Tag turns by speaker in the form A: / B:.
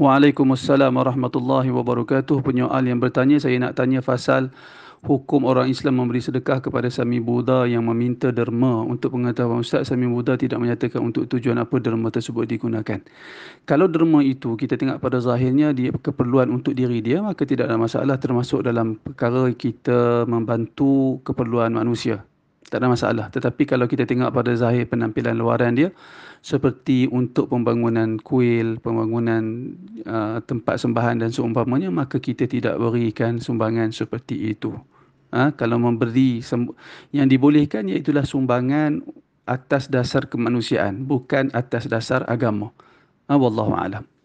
A: Waalaikumsalam warahmatullahi wabarakatuh. Penyoal yang bertanya saya nak tanya fasal hukum orang Islam memberi sedekah kepada Sami Buddha yang meminta derma untuk pengetahuan Ustaz Sami Buddha tidak menyatakan untuk tujuan apa derma tersebut digunakan. Kalau derma itu kita tengok pada zahirnya dia keperluan untuk diri dia maka tidak ada masalah termasuk dalam perkara kita membantu keperluan manusia tak ada masalah. Tetapi kalau kita tengok pada zahir penampilan luaran dia, seperti untuk pembangunan kuil, pembangunan uh, tempat sembahan dan seumpamanya, maka kita tidak berikan sumbangan seperti itu. Ha? Kalau memberi, yang dibolehkan iaitulah sumbangan atas dasar kemanusiaan, bukan atas dasar agama. Ha? Wallahu'alam.